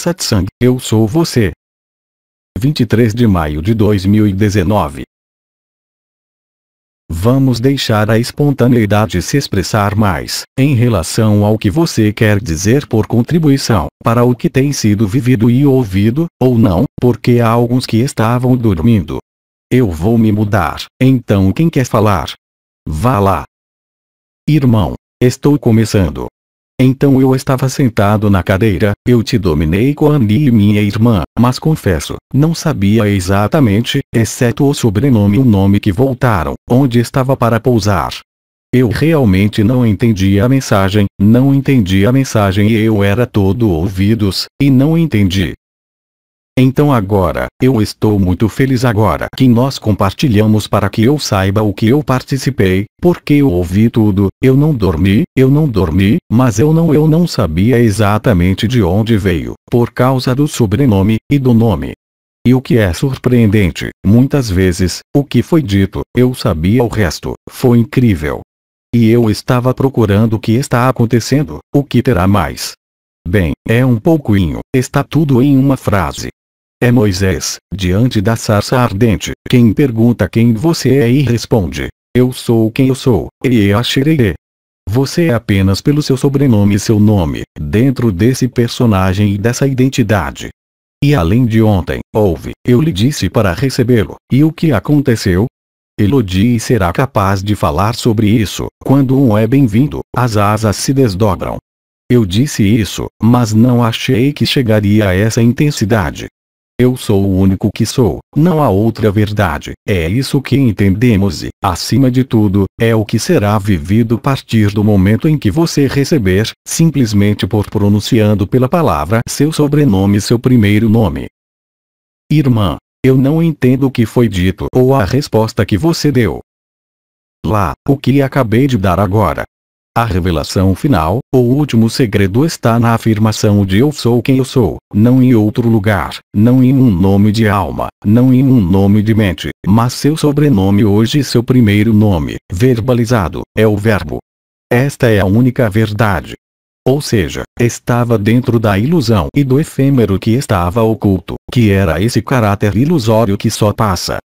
Satsang, eu sou você. 23 de maio de 2019. Vamos deixar a espontaneidade se expressar mais, em relação ao que você quer dizer por contribuição, para o que tem sido vivido e ouvido, ou não, porque há alguns que estavam dormindo. Eu vou me mudar, então quem quer falar? Vá lá. Irmão, estou começando, então eu estava sentado na cadeira, eu te dominei com Annie e minha irmã, mas confesso, não sabia exatamente, exceto o sobrenome e o nome que voltaram, onde estava para pousar. Eu realmente não entendi a mensagem, não entendi a mensagem e eu era todo ouvidos, e não entendi. Então agora, eu estou muito feliz agora que nós compartilhamos para que eu saiba o que eu participei, porque eu ouvi tudo, eu não dormi, eu não dormi, mas eu não eu não sabia exatamente de onde veio, por causa do sobrenome, e do nome. E o que é surpreendente, muitas vezes, o que foi dito, eu sabia o resto, foi incrível. E eu estava procurando o que está acontecendo, o que terá mais. Bem, é um pouquinho, está tudo em uma frase, é Moisés, diante da sarça ardente. Quem pergunta quem você é e responde: Eu sou quem eu sou, e Eaxerere. Você é apenas pelo seu sobrenome e seu nome, dentro desse personagem e dessa identidade. E além de ontem, ouve, eu lhe disse para recebê-lo, e o que aconteceu? Elodie será capaz de falar sobre isso, quando um é bem-vindo, as asas se desdobram. Eu disse isso, mas não achei que chegaria a essa intensidade. Eu sou o único que sou, não há outra verdade. É isso que entendemos e, acima de tudo, é o que será vivido a partir do momento em que você receber, simplesmente por pronunciando pela palavra seu sobrenome seu primeiro nome. Irmã, eu não entendo o que foi dito ou a resposta que você deu. Lá, o que acabei de dar agora, a revelação final, o último segredo está na afirmação de eu sou quem eu sou, não em outro lugar, não em um nome de alma, não em um nome de mente, mas seu sobrenome hoje e seu primeiro nome, verbalizado, é o verbo. Esta é a única verdade. Ou seja, estava dentro da ilusão e do efêmero que estava oculto, que era esse caráter ilusório que só passa,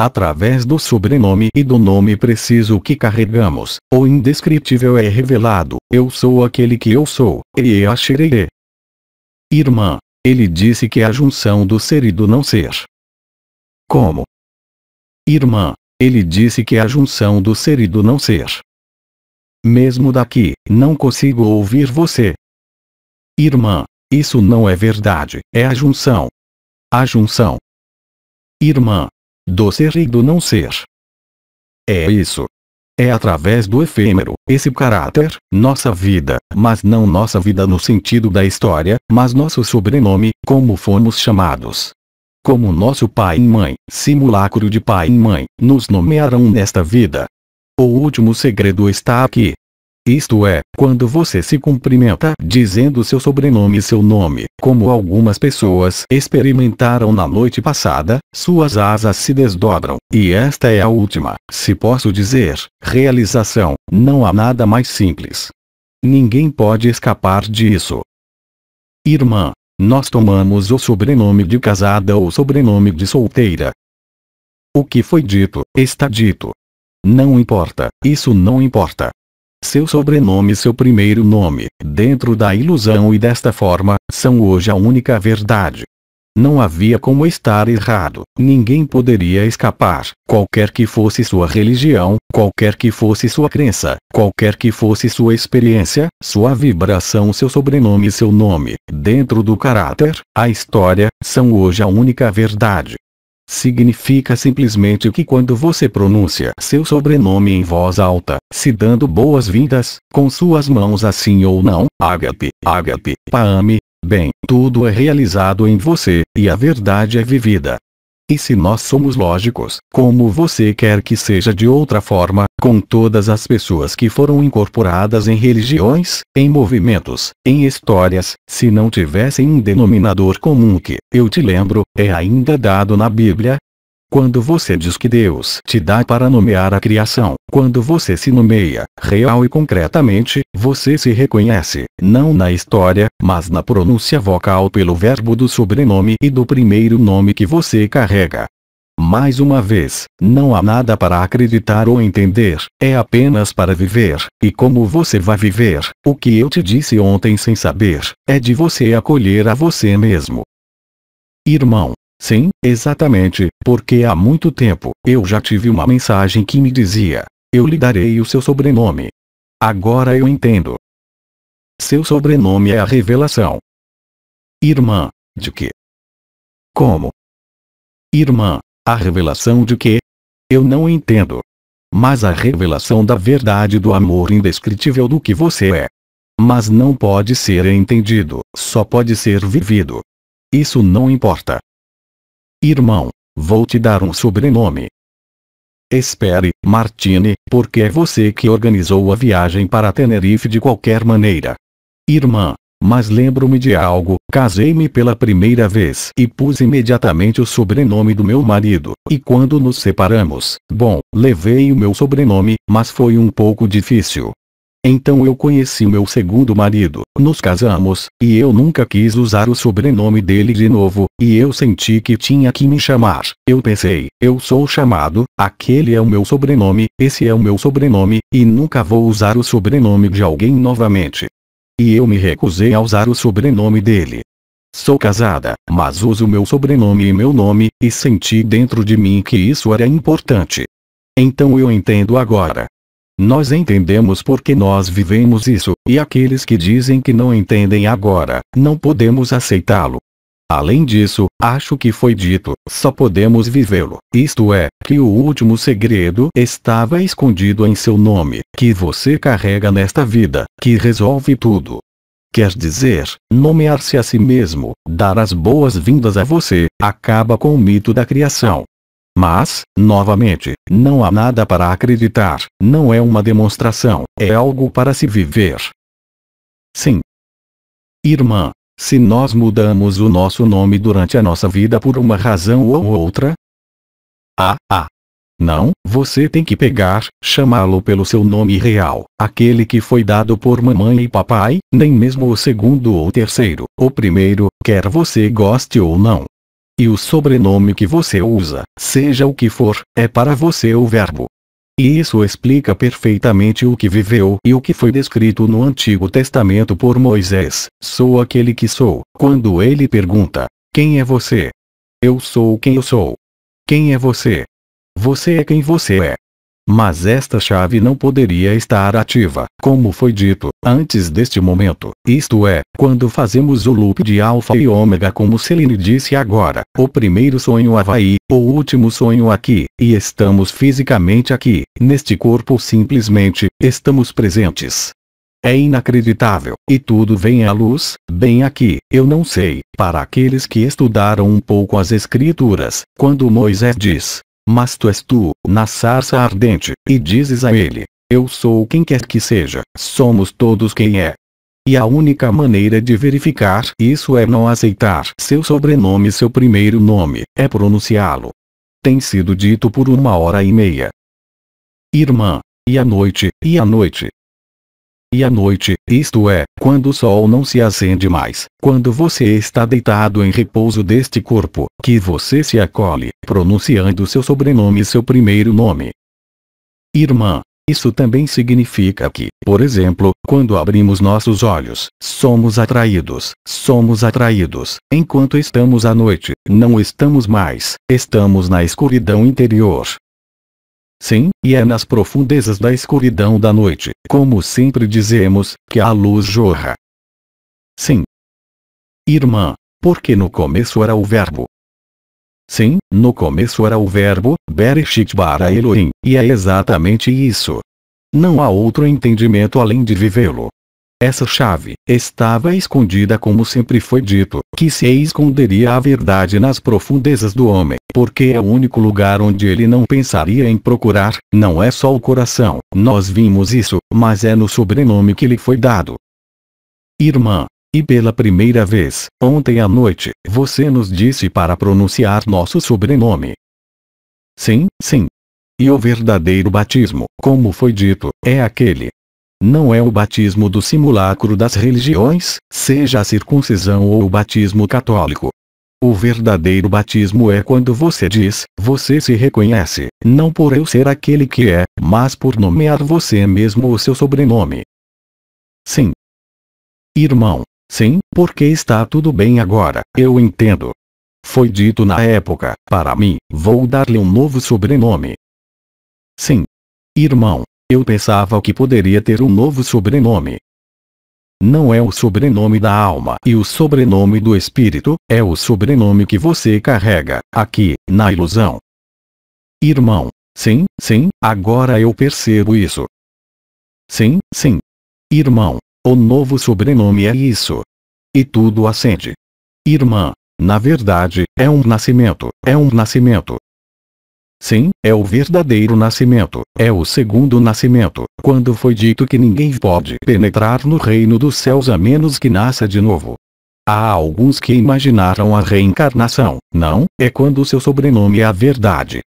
através do sobrenome e do nome preciso que carregamos, o indescritível é revelado, eu sou aquele que eu sou, e Easherere. É Irmã, ele disse que é a junção do ser e do não ser. Como? Irmã, ele disse que é a junção do ser e do não ser. Mesmo daqui, não consigo ouvir você. Irmã, isso não é verdade, é a junção. A junção. Irmã, do ser e do não ser. É isso. É através do efêmero, esse caráter, nossa vida, mas não nossa vida no sentido da história, mas nosso sobrenome, como fomos chamados. Como nosso pai e mãe, simulacro de pai e mãe, nos nomearam nesta vida. O último segredo está aqui, isto é, quando você se cumprimenta dizendo seu sobrenome e seu nome, como algumas pessoas experimentaram na noite passada, suas asas se desdobram, e esta é a última, se posso dizer, realização, não há nada mais simples. Ninguém pode escapar disso. Irmã, nós tomamos o sobrenome de casada ou sobrenome de solteira. O que foi dito, está dito. Não importa, isso não importa seu sobrenome e seu primeiro nome, dentro da ilusão e desta forma, são hoje a única verdade. Não havia como estar errado, ninguém poderia escapar, qualquer que fosse sua religião, qualquer que fosse sua crença, qualquer que fosse sua experiência, sua vibração, seu sobrenome e seu nome, dentro do caráter, a história, são hoje a única verdade. Significa simplesmente que quando você pronuncia seu sobrenome em voz alta, se dando boas-vindas, com suas mãos assim ou não, Agape, Agape, Paame, bem, tudo é realizado em você, e a verdade é vivida. E se nós somos lógicos, como você quer que seja de outra forma, com todas as pessoas que foram incorporadas em religiões, em movimentos, em histórias, se não tivessem um denominador comum que, eu te lembro, é ainda dado na Bíblia, quando você diz que Deus te dá para nomear a criação, quando você se nomeia, real e concretamente, você se reconhece, não na história, mas na pronúncia vocal pelo verbo do sobrenome e do primeiro nome que você carrega. Mais uma vez, não há nada para acreditar ou entender, é apenas para viver, e como você vai viver, o que eu te disse ontem sem saber, é de você acolher a você mesmo. Irmão, Sim, exatamente, porque há muito tempo, eu já tive uma mensagem que me dizia, eu lhe darei o seu sobrenome. Agora eu entendo. Seu sobrenome é a revelação. Irmã, de que? Como? Irmã, a revelação de que? Eu não entendo. Mas a revelação da verdade do amor indescritível do que você é. Mas não pode ser entendido, só pode ser vivido. Isso não importa. Irmão, vou te dar um sobrenome. Espere, Martine, porque é você que organizou a viagem para Tenerife de qualquer maneira. Irmã, mas lembro-me de algo, casei-me pela primeira vez e pus imediatamente o sobrenome do meu marido, e quando nos separamos, bom, levei o meu sobrenome, mas foi um pouco difícil, então eu conheci meu segundo marido, nos casamos, e eu nunca quis usar o sobrenome dele de novo, e eu senti que tinha que me chamar. Eu pensei, eu sou chamado, aquele é o meu sobrenome, esse é o meu sobrenome, e nunca vou usar o sobrenome de alguém novamente. E eu me recusei a usar o sobrenome dele. Sou casada, mas uso meu sobrenome e meu nome, e senti dentro de mim que isso era importante. Então eu entendo agora, nós entendemos porque nós vivemos isso, e aqueles que dizem que não entendem agora, não podemos aceitá-lo. Além disso, acho que foi dito, só podemos vivê-lo, isto é, que o último segredo estava escondido em seu nome, que você carrega nesta vida, que resolve tudo. Quer dizer, nomear-se a si mesmo, dar as boas-vindas a você, acaba com o mito da criação, mas, novamente, não há nada para acreditar, não é uma demonstração, é algo para se viver. Sim. Irmã, se nós mudamos o nosso nome durante a nossa vida por uma razão ou outra. Ah, ah. Não, você tem que pegar, chamá-lo pelo seu nome real, aquele que foi dado por mamãe e papai, nem mesmo o segundo ou terceiro, o primeiro, quer você goste ou não. E o sobrenome que você usa, seja o que for, é para você o verbo. E isso explica perfeitamente o que viveu e o que foi descrito no Antigo Testamento por Moisés: Sou aquele que sou. Quando ele pergunta: Quem é você? Eu sou quem eu sou. Quem é você? Você é quem você é. Mas esta chave não poderia estar ativa, como foi dito, antes deste momento, isto é, quando fazemos o loop de alfa e ômega como Celine disse agora, o primeiro sonho Havaí, o último sonho aqui, e estamos fisicamente aqui, neste corpo simplesmente, estamos presentes. É inacreditável, e tudo vem à luz, bem aqui, eu não sei, para aqueles que estudaram um pouco as escrituras, quando Moisés diz, mas tu és tu, na sarça ardente, e dizes a ele, eu sou quem quer que seja, somos todos quem é. E a única maneira de verificar isso é não aceitar seu sobrenome seu primeiro nome, é pronunciá-lo. Tem sido dito por uma hora e meia. Irmã, e a noite, e a noite, e à noite, isto é, quando o sol não se acende mais, quando você está deitado em repouso deste corpo, que você se acolhe, pronunciando seu sobrenome e seu primeiro nome. Irmã, isso também significa que, por exemplo, quando abrimos nossos olhos, somos atraídos, somos atraídos, enquanto estamos à noite, não estamos mais, estamos na escuridão interior, Sim, e é nas profundezas da escuridão da noite, como sempre dizemos, que a luz jorra. Sim. Irmã, porque no começo era o Verbo. Sim, no começo era o Verbo, Bereshit bara Elohim, e é exatamente isso. Não há outro entendimento além de vivê-lo. Essa chave estava escondida como sempre foi dito, que se esconderia a verdade nas profundezas do homem, porque é o único lugar onde ele não pensaria em procurar, não é só o coração, nós vimos isso, mas é no sobrenome que lhe foi dado. Irmã, e pela primeira vez, ontem à noite, você nos disse para pronunciar nosso sobrenome. Sim, sim. E o verdadeiro batismo, como foi dito, é aquele não é o batismo do simulacro das religiões, seja a circuncisão ou o batismo católico. O verdadeiro batismo é quando você diz, você se reconhece, não por eu ser aquele que é, mas por nomear você mesmo o seu sobrenome. Sim. Irmão, sim, porque está tudo bem agora, eu entendo. Foi dito na época, para mim, vou dar-lhe um novo sobrenome. Sim. Irmão, eu pensava que poderia ter um novo sobrenome. Não é o sobrenome da alma e o sobrenome do espírito, é o sobrenome que você carrega, aqui, na ilusão. Irmão, sim, sim, agora eu percebo isso. Sim, sim. Irmão, o novo sobrenome é isso. E tudo acende. Irmã, na verdade, é um nascimento, é um nascimento, Sim, é o verdadeiro nascimento, é o segundo nascimento, quando foi dito que ninguém pode penetrar no reino dos céus a menos que nasça de novo. Há alguns que imaginaram a reencarnação, não, é quando seu sobrenome é a verdade,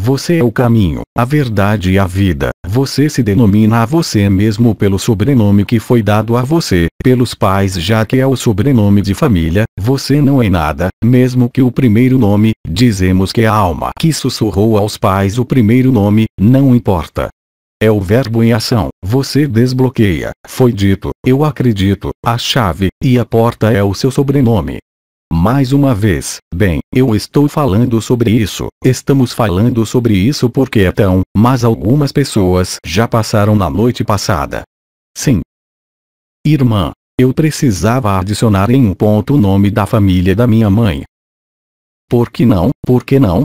você é o caminho, a verdade e a vida. Você se denomina a você mesmo pelo sobrenome que foi dado a você, pelos pais, já que é o sobrenome de família. Você não é nada, mesmo que o primeiro nome, dizemos que é a alma que sussurrou aos pais o primeiro nome, não importa. É o verbo em ação. Você desbloqueia. Foi dito, eu acredito, a chave, e a porta é o seu sobrenome mais uma vez. Bem, eu estou falando sobre isso, estamos falando sobre isso porque é tão, mas algumas pessoas já passaram na noite passada. Sim. Irmã, eu precisava adicionar em um ponto o nome da família da minha mãe. Por que não? Por que não?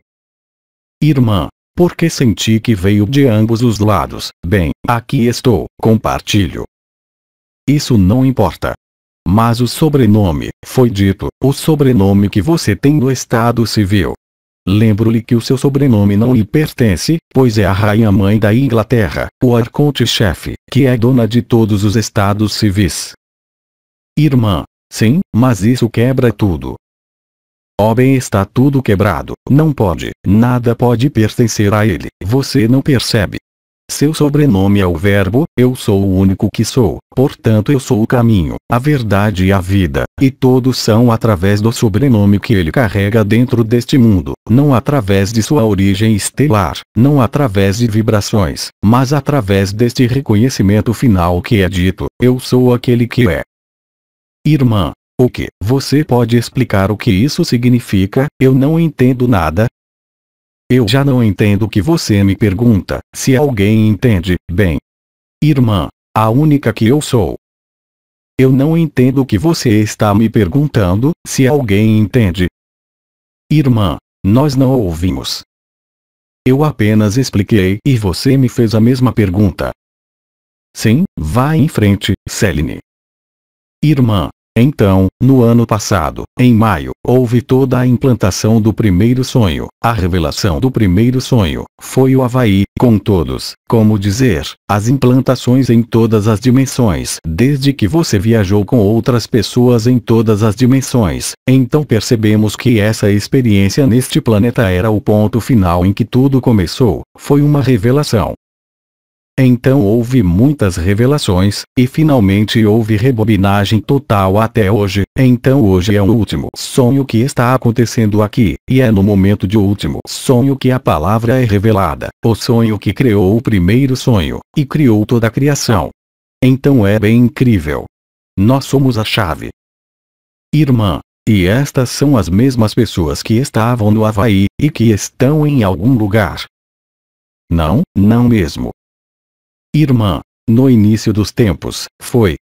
Irmã, porque senti que veio de ambos os lados. Bem, aqui estou, compartilho. Isso não importa. Mas o sobrenome, foi dito, o sobrenome que você tem no Estado Civil. Lembro-lhe que o seu sobrenome não lhe pertence, pois é a rainha-mãe da Inglaterra, o arconte-chefe, que é dona de todos os estados civis. Irmã. Sim, mas isso quebra tudo. Oh bem está tudo quebrado, não pode, nada pode pertencer a ele, você não percebe, seu sobrenome é o Verbo, eu sou o único que sou, portanto eu sou o caminho, a verdade e a vida, e todos são através do sobrenome que ele carrega dentro deste mundo, não através de sua origem estelar, não através de vibrações, mas através deste reconhecimento final que é dito, eu sou aquele que é. Irmã, o que? Você pode explicar o que isso significa? Eu não entendo nada, eu já não entendo o que você me pergunta, se alguém entende, bem. Irmã, a única que eu sou. Eu não entendo o que você está me perguntando, se alguém entende. Irmã, nós não ouvimos. Eu apenas expliquei e você me fez a mesma pergunta. Sim, vá em frente, Celine. Irmã, então, no ano passado, em maio, houve toda a implantação do primeiro sonho. A revelação do primeiro sonho foi o Havaí, com todos, como dizer, as implantações em todas as dimensões. Desde que você viajou com outras pessoas em todas as dimensões, então percebemos que essa experiência neste planeta era o ponto final em que tudo começou. Foi uma revelação. Então houve muitas revelações, e finalmente houve rebobinagem total até hoje. Então hoje é o último sonho que está acontecendo aqui, e é no momento de último sonho que a palavra é revelada. O sonho que criou o primeiro sonho, e criou toda a criação. Então é bem incrível. Nós somos a chave. Irmã. E estas são as mesmas pessoas que estavam no Havaí, e que estão em algum lugar. Não, não mesmo. Irmã, no início dos tempos, foi.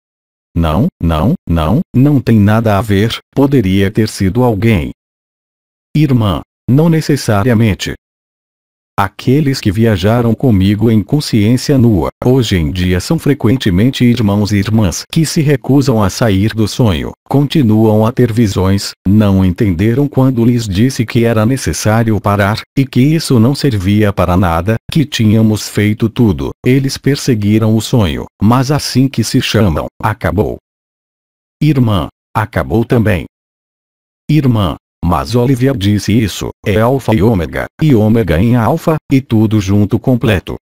Não, não, não, não tem nada a ver, poderia ter sido alguém. Irmã, não necessariamente. Aqueles que viajaram comigo em consciência nua, hoje em dia são frequentemente irmãos e irmãs que se recusam a sair do sonho, continuam a ter visões, não entenderam quando lhes disse que era necessário parar, e que isso não servia para nada, que tínhamos feito tudo. Eles perseguiram o sonho, mas assim que se chamam, acabou. Irmã, acabou também. Irmã, mas Olivia disse isso, é alfa e ômega, e ômega em alfa, e tudo junto completo.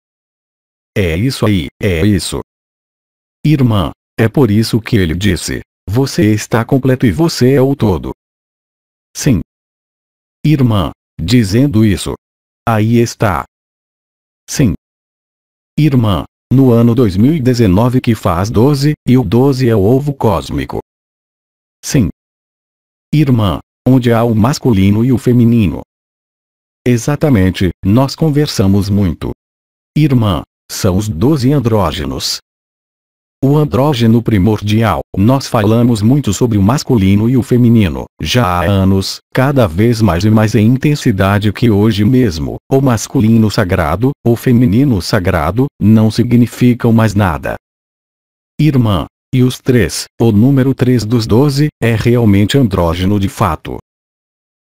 É isso aí, é isso. Irmã, é por isso que ele disse, você está completo e você é o todo. Sim. Irmã, dizendo isso. Aí está. Sim. Irmã, no ano 2019 que faz 12, e o 12 é o ovo cósmico. Sim. Irmã, onde há o masculino e o feminino. Exatamente, nós conversamos muito. Irmã, são os doze andrógenos. O andrógeno primordial, nós falamos muito sobre o masculino e o feminino, já há anos, cada vez mais e mais em intensidade que hoje mesmo, o masculino sagrado, o feminino sagrado, não significam mais nada. Irmã, e os três, o número 3 dos 12, é realmente andrógeno de fato.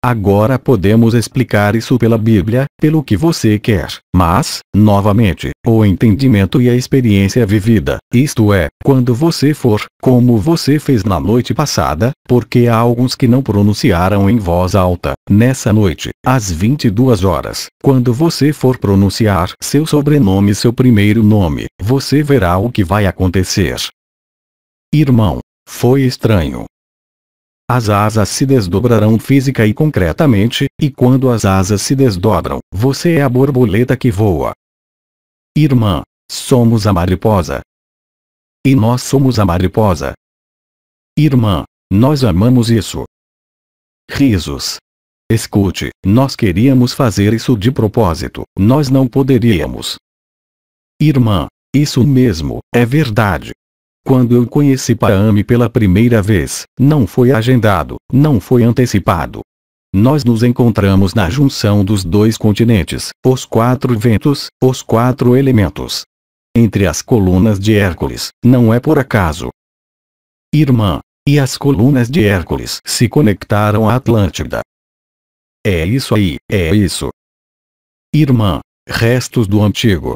Agora podemos explicar isso pela Bíblia, pelo que você quer, mas, novamente, o entendimento e a experiência vivida, isto é, quando você for, como você fez na noite passada, porque há alguns que não pronunciaram em voz alta, nessa noite, às 22 horas, quando você for pronunciar seu sobrenome e seu primeiro nome, você verá o que vai acontecer. Irmão, foi estranho. As asas se desdobrarão física e concretamente, e quando as asas se desdobram, você é a borboleta que voa. Irmã, somos a mariposa. E nós somos a mariposa. Irmã, nós amamos isso. Risos. Escute, nós queríamos fazer isso de propósito, nós não poderíamos. Irmã, isso mesmo, é verdade. Quando eu conheci Paame pela primeira vez, não foi agendado, não foi antecipado. Nós nos encontramos na junção dos dois continentes, os quatro ventos, os quatro elementos. Entre as colunas de Hércules, não é por acaso. Irmã, e as colunas de Hércules se conectaram à Atlântida. É isso aí, é isso. Irmã, restos do antigo,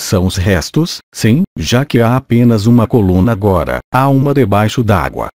são os restos, sim, já que há apenas uma coluna agora, há uma debaixo d'água,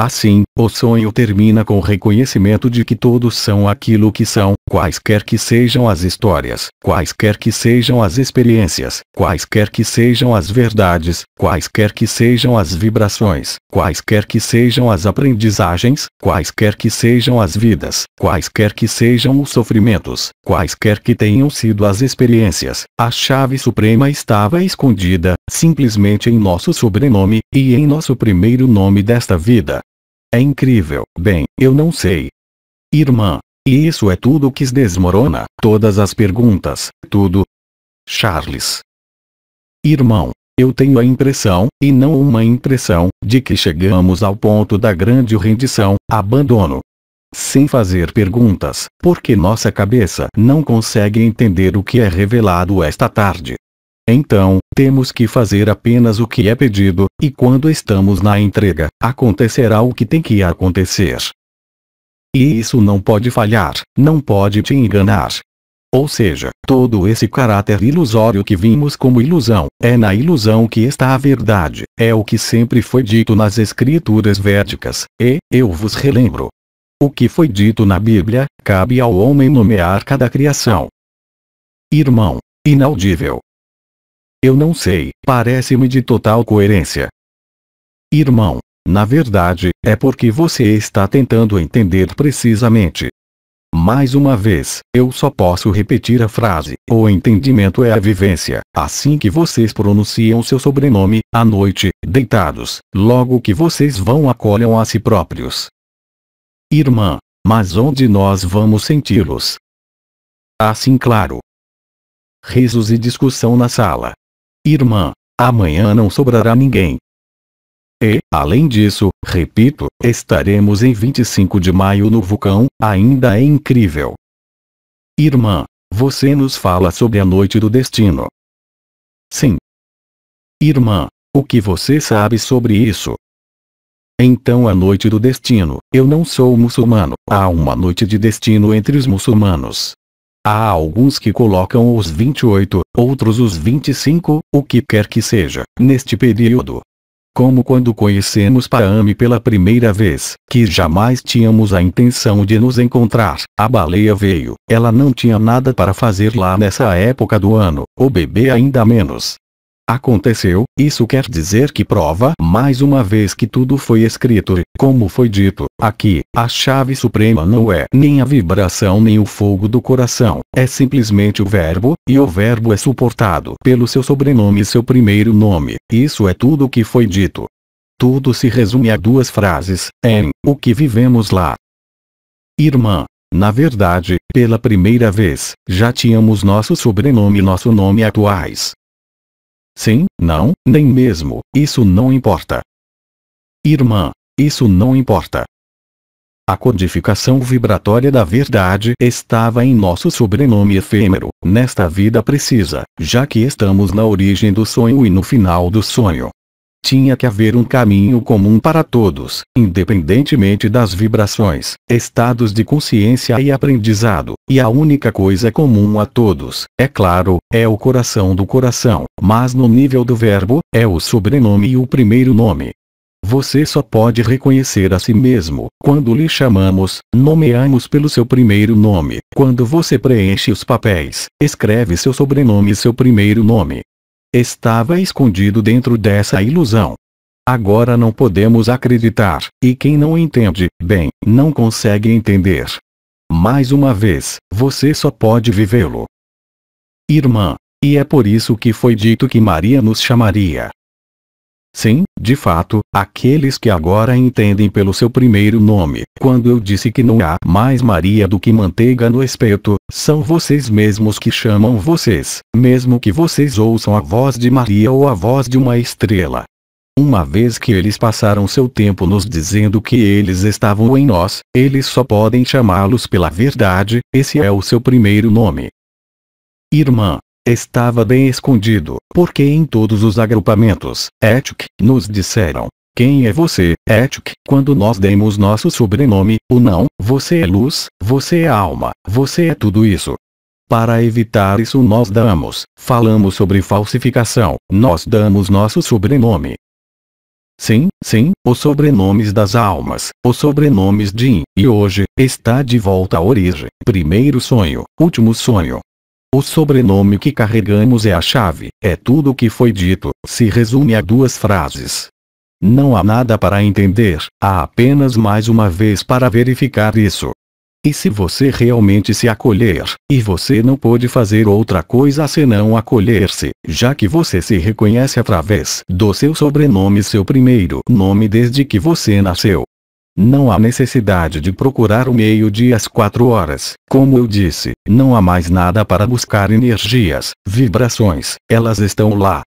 Assim, o sonho termina com o reconhecimento de que todos são aquilo que são, quaisquer que sejam as histórias, quaisquer que sejam as experiências, quaisquer que sejam as verdades, quaisquer que sejam as vibrações, quaisquer que sejam as aprendizagens, quaisquer que sejam as vidas, quaisquer que sejam os sofrimentos, quaisquer que tenham sido as experiências, a chave suprema estava escondida, simplesmente em nosso sobrenome, e em nosso primeiro nome desta vida. É incrível. Bem, eu não sei. Irmã, e isso é tudo que se desmorona todas as perguntas, tudo. Charles. Irmão, eu tenho a impressão, e não uma impressão, de que chegamos ao ponto da grande rendição, abandono. Sem fazer perguntas, porque nossa cabeça não consegue entender o que é revelado esta tarde. Então, temos que fazer apenas o que é pedido, e quando estamos na entrega, acontecerá o que tem que acontecer. E isso não pode falhar, não pode te enganar. Ou seja, todo esse caráter ilusório que vimos como ilusão, é na ilusão que está a verdade, é o que sempre foi dito nas escrituras védicas, e, eu vos relembro. O que foi dito na Bíblia, cabe ao homem nomear cada criação. Irmão, inaudível, eu não sei, parece-me de total coerência. Irmão, na verdade, é porque você está tentando entender precisamente. Mais uma vez, eu só posso repetir a frase: o entendimento é a vivência. Assim que vocês pronunciam seu sobrenome, à noite, deitados, logo que vocês vão acolham a si próprios. Irmã, mas onde nós vamos senti-los? Assim, claro. Risos e discussão na sala. Irmã, amanhã não sobrará ninguém. E, além disso, repito, estaremos em 25 de maio no vulcão, ainda é incrível. Irmã, você nos fala sobre a noite do destino. Sim. Irmã, o que você sabe sobre isso? Então a noite do destino, eu não sou muçulmano, há uma noite de destino entre os muçulmanos. Há alguns que colocam os 28, outros os 25, o que quer que seja, neste período. Como quando conhecemos Paame pela primeira vez, que jamais tínhamos a intenção de nos encontrar, a baleia veio, ela não tinha nada para fazer lá nessa época do ano, o bebê ainda menos, Aconteceu, isso quer dizer que prova mais uma vez que tudo foi escrito e, como foi dito, aqui, a chave suprema não é nem a vibração nem o fogo do coração, é simplesmente o verbo, e o verbo é suportado pelo seu sobrenome e seu primeiro nome, isso é tudo o que foi dito. Tudo se resume a duas frases, em, o que vivemos lá. Irmã, na verdade, pela primeira vez, já tínhamos nosso sobrenome e nosso nome atuais, Sim, não, nem mesmo, isso não importa. Irmã, isso não importa. A codificação vibratória da verdade estava em nosso sobrenome efêmero, nesta vida precisa, já que estamos na origem do sonho e no final do sonho. Tinha que haver um caminho comum para todos, independentemente das vibrações, estados de consciência e aprendizado, e a única coisa comum a todos, é claro, é o coração do coração, mas no nível do verbo, é o sobrenome e o primeiro nome. Você só pode reconhecer a si mesmo, quando lhe chamamos, nomeamos pelo seu primeiro nome, quando você preenche os papéis, escreve seu sobrenome e seu primeiro nome, estava escondido dentro dessa ilusão. Agora não podemos acreditar, e quem não entende, bem, não consegue entender. Mais uma vez, você só pode vivê-lo. Irmã, e é por isso que foi dito que Maria nos chamaria Sim, de fato, aqueles que agora entendem pelo seu primeiro nome, quando eu disse que não há mais Maria do que manteiga no espeto, são vocês mesmos que chamam vocês, mesmo que vocês ouçam a voz de Maria ou a voz de uma estrela. Uma vez que eles passaram seu tempo nos dizendo que eles estavam em nós, eles só podem chamá-los pela verdade, esse é o seu primeiro nome. Irmã, Estava bem escondido, porque em todos os agrupamentos, Etic, nos disseram. Quem é você, Etic? Quando nós demos nosso sobrenome, o não, você é luz, você é alma, você é tudo isso. Para evitar isso nós damos, falamos sobre falsificação, nós damos nosso sobrenome, Sim, sim, os sobrenomes das almas, os sobrenomes de In, e hoje, está de volta à origem. Primeiro sonho, último sonho, o sobrenome que carregamos é a chave, é tudo o que foi dito, se resume a duas frases. Não há nada para entender, há apenas mais uma vez para verificar isso. E se você realmente se acolher, e você não pode fazer outra coisa senão acolher-se, já que você se reconhece através do seu sobrenome seu primeiro nome desde que você nasceu, não há necessidade de procurar o meio-dia às quatro horas. Como eu disse, não há mais nada para buscar energias, vibrações, elas estão lá.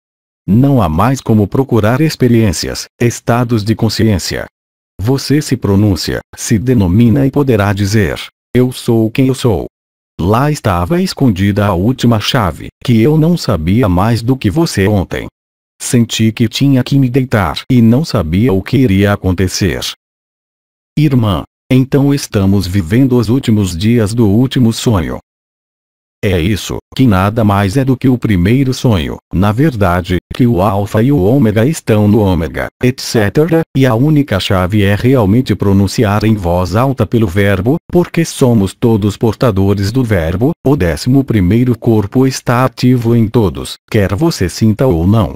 Não há mais como procurar experiências, estados de consciência. Você se pronuncia, se denomina e poderá dizer: Eu sou quem eu sou. Lá estava escondida a última chave, que eu não sabia mais do que você ontem. Senti que tinha que me deitar e não sabia o que iria acontecer. Irmã, então estamos vivendo os últimos dias do último sonho. É isso, que nada mais é do que o primeiro sonho, na verdade, que o alfa e o ômega estão no ômega, etc., e a única chave é realmente pronunciar em voz alta pelo verbo, porque somos todos portadores do verbo, o décimo primeiro corpo está ativo em todos, quer você sinta ou não.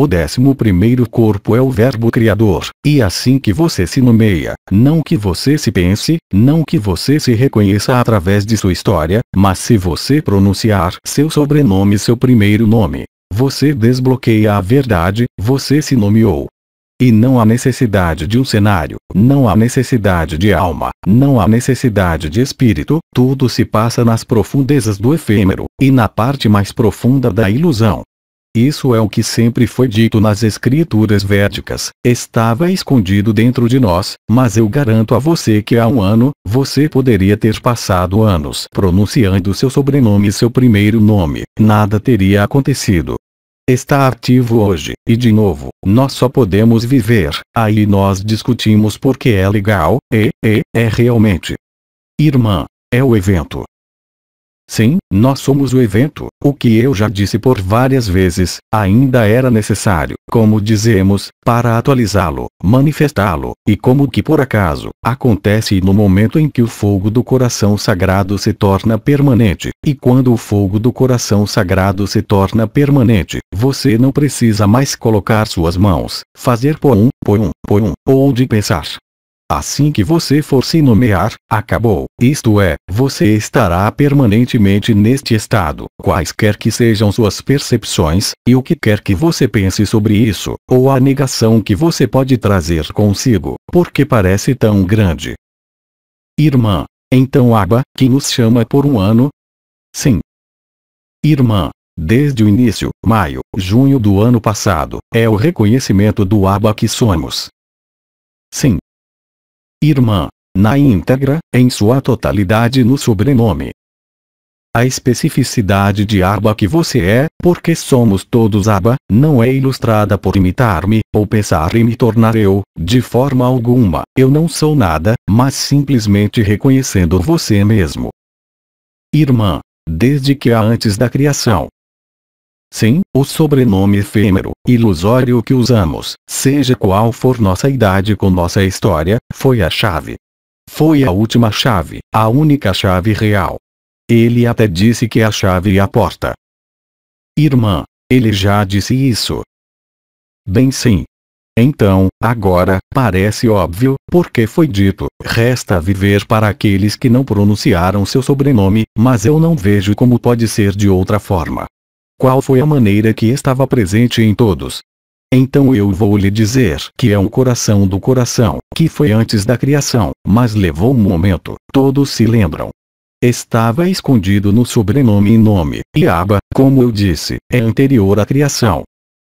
O décimo primeiro corpo é o verbo criador, e assim que você se nomeia, não que você se pense, não que você se reconheça através de sua história, mas se você pronunciar seu sobrenome seu primeiro nome, você desbloqueia a verdade, você se nomeou. E não há necessidade de um cenário, não há necessidade de alma, não há necessidade de espírito, tudo se passa nas profundezas do efêmero, e na parte mais profunda da ilusão. Isso é o que sempre foi dito nas escrituras védicas, estava escondido dentro de nós, mas eu garanto a você que há um ano, você poderia ter passado anos pronunciando seu sobrenome e seu primeiro nome, nada teria acontecido. Está ativo hoje, e de novo, nós só podemos viver, aí nós discutimos porque é legal, e, e, é realmente. Irmã, é o evento. Sim, nós somos o evento, o que eu já disse por várias vezes, ainda era necessário, como dizemos, para atualizá-lo, manifestá-lo, e como que por acaso, acontece no momento em que o fogo do coração sagrado se torna permanente, e quando o fogo do coração sagrado se torna permanente, você não precisa mais colocar suas mãos, fazer poum, um, poum, um, um, ou de pensar, Assim que você for se nomear, acabou. Isto é, você estará permanentemente neste estado. Quaisquer que sejam suas percepções, e o que quer que você pense sobre isso, ou a negação que você pode trazer consigo, porque parece tão grande. Irmã. Então Abba, que nos chama por um ano? Sim. Irmã. Desde o início, maio, junho do ano passado, é o reconhecimento do Abba que somos. Sim, Irmã, na íntegra, em sua totalidade no sobrenome. A especificidade de Arba que você é, porque somos todos Arba, não é ilustrada por imitar-me, ou pensar em me tornar eu, de forma alguma, eu não sou nada, mas simplesmente reconhecendo você mesmo. Irmã, desde que há antes da criação, Sim, o sobrenome efêmero, ilusório que usamos, seja qual for nossa idade com nossa história, foi a chave. Foi a última chave, a única chave real. Ele até disse que é a chave é a porta. Irmã, ele já disse isso. Bem sim. Então, agora, parece óbvio, porque foi dito, resta viver para aqueles que não pronunciaram seu sobrenome, mas eu não vejo como pode ser de outra forma. Qual foi a maneira que estava presente em todos? Então eu vou lhe dizer que é um coração do coração, que foi antes da criação, mas levou um momento, todos se lembram. Estava escondido no sobrenome e nome, e Abba, como eu disse, é anterior à criação,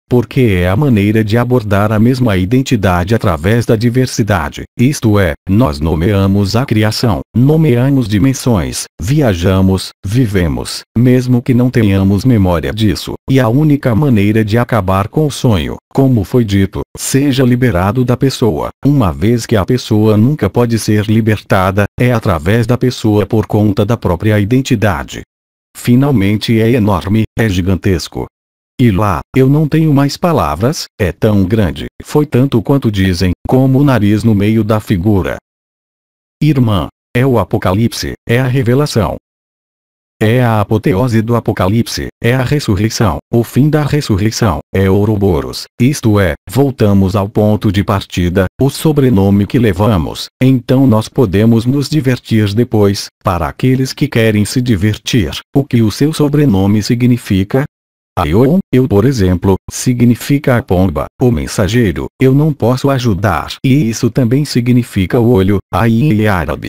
porque é a maneira de abordar a mesma identidade através da diversidade, isto é, nós nomeamos a criação, nomeamos dimensões, viajamos, vivemos, mesmo que não tenhamos memória disso, e a única maneira de acabar com o sonho, como foi dito, seja liberado da pessoa, uma vez que a pessoa nunca pode ser libertada, é através da pessoa por conta da própria identidade. Finalmente é enorme, é gigantesco, e lá, eu não tenho mais palavras, é tão grande, foi tanto quanto dizem, como o nariz no meio da figura. Irmã, é o Apocalipse, é a revelação. É a apoteose do Apocalipse, é a ressurreição, o fim da ressurreição, é Ouroboros, isto é, voltamos ao ponto de partida, o sobrenome que levamos, então nós podemos nos divertir depois, para aqueles que querem se divertir, o que o seu sobrenome significa, Aion, eu por exemplo, significa a pomba, o mensageiro, eu não posso ajudar. E isso também significa o olho, aí em é árabe.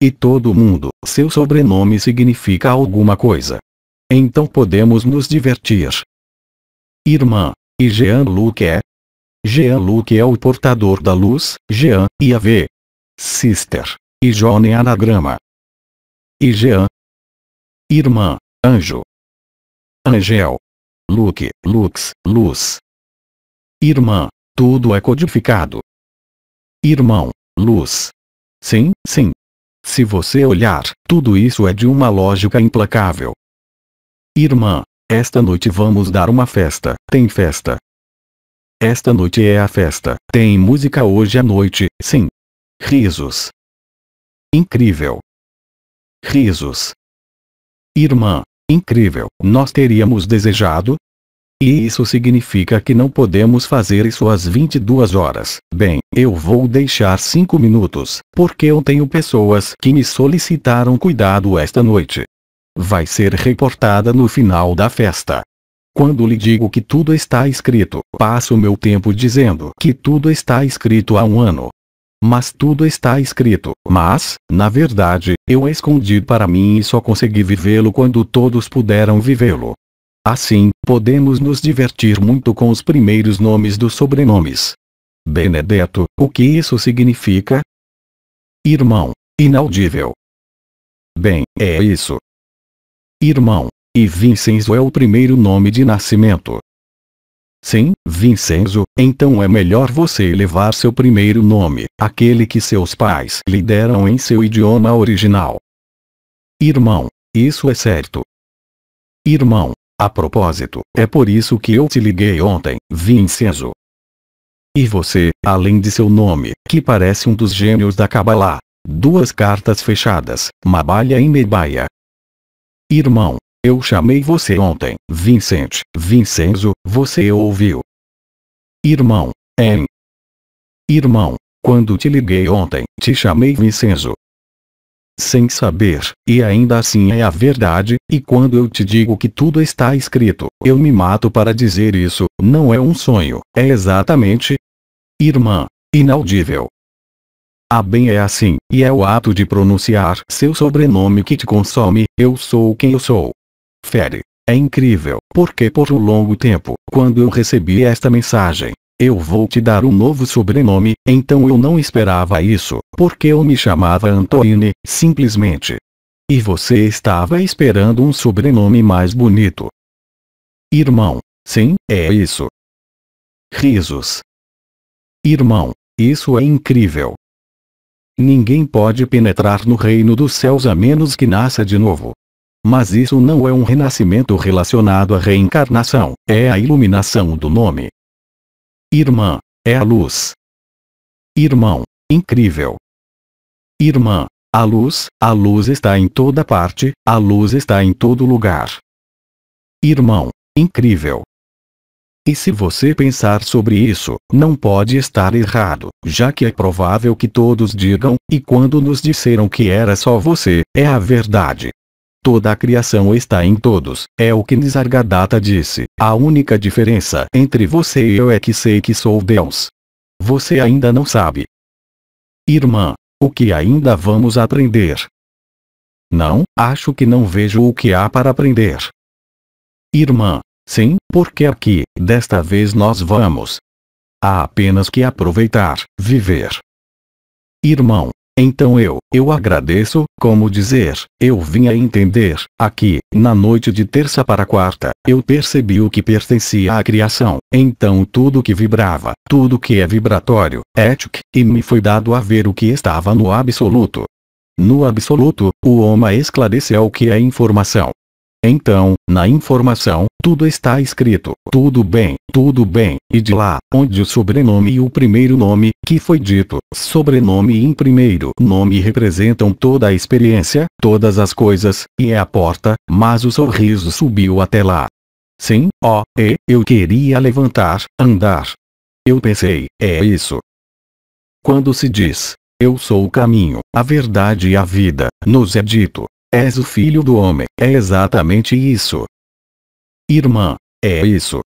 E todo mundo, seu sobrenome significa alguma coisa. Então podemos nos divertir. Irmã. E Jean-Luc é? Jean-Luc é o portador da luz, Jean, e a V. Sister. E John é anagrama. E Jean. Irmã. Anjo. Angel. Luke, Lux, Luz. Irmã, tudo é codificado. Irmão, Luz. Sim, sim. Se você olhar, tudo isso é de uma lógica implacável. Irmã, esta noite vamos dar uma festa, tem festa. Esta noite é a festa, tem música hoje à noite, sim. Risos. Incrível. Risos. Irmã, Incrível! Nós teríamos desejado? E isso significa que não podemos fazer isso às 22 horas. Bem, eu vou deixar 5 minutos, porque eu tenho pessoas que me solicitaram cuidado esta noite. Vai ser reportada no final da festa. Quando lhe digo que tudo está escrito, passo meu tempo dizendo que tudo está escrito há um ano, mas tudo está escrito. Mas, na verdade, eu escondi para mim e só consegui vivê-lo quando todos puderam vivê-lo. Assim, podemos nos divertir muito com os primeiros nomes dos sobrenomes. Benedetto, o que isso significa? Irmão, inaudível. Bem, é isso. Irmão, e Vincenzo é o primeiro nome de nascimento. Sim, Vincenzo, então é melhor você levar seu primeiro nome, aquele que seus pais lhe deram em seu idioma original. Irmão, isso é certo. Irmão, a propósito, é por isso que eu te liguei ontem, Vincenzo. E você, além de seu nome, que parece um dos gêmeos da Kabbalah. Duas cartas fechadas, Mabalha e Mebaia. Irmão, eu chamei você ontem, Vincent, Vincenzo, você ouviu. Irmão, hein? Irmão, quando te liguei ontem, te chamei Vincenzo. Sem saber, e ainda assim é a verdade, e quando eu te digo que tudo está escrito, eu me mato para dizer isso, não é um sonho, é exatamente. Irmã, inaudível. A ah, bem é assim, e é o ato de pronunciar seu sobrenome que te consome, eu sou quem eu sou, Fere. É incrível, porque por um longo tempo, quando eu recebi esta mensagem, eu vou te dar um novo sobrenome, então eu não esperava isso, porque eu me chamava Antoine, simplesmente. E você estava esperando um sobrenome mais bonito. Irmão, sim, é isso. Risos. Irmão, isso é incrível. Ninguém pode penetrar no reino dos céus a menos que nasça de novo. Mas isso não é um renascimento relacionado à reencarnação, é a iluminação do nome. Irmã, é a luz. Irmão, incrível. Irmã, a luz, a luz está em toda parte, a luz está em todo lugar. Irmão, incrível. E se você pensar sobre isso, não pode estar errado, já que é provável que todos digam, e quando nos disseram que era só você, é a verdade, Toda a criação está em todos, é o que Nisargadatta disse. A única diferença entre você e eu é que sei que sou Deus. Você ainda não sabe. Irmã, o que ainda vamos aprender? Não, acho que não vejo o que há para aprender. Irmã, sim, porque aqui, desta vez nós vamos. Há apenas que aproveitar, viver. Irmão, então eu, eu agradeço, como dizer, eu vim a entender, aqui, na noite de terça para quarta, eu percebi o que pertencia à criação, então tudo que vibrava, tudo que é vibratório, ético, e me foi dado a ver o que estava no absoluto. No absoluto, o Oma esclareceu o que é informação, então, na informação, tudo está escrito, tudo bem, tudo bem, e de lá, onde o sobrenome e o primeiro nome, que foi dito, sobrenome e primeiro nome representam toda a experiência, todas as coisas, e é a porta, mas o sorriso subiu até lá. Sim, ó, oh, e, eu queria levantar, andar. Eu pensei, é isso. Quando se diz, eu sou o caminho, a verdade e a vida, nos é dito, És o filho do homem. É exatamente isso. Irmã, é isso.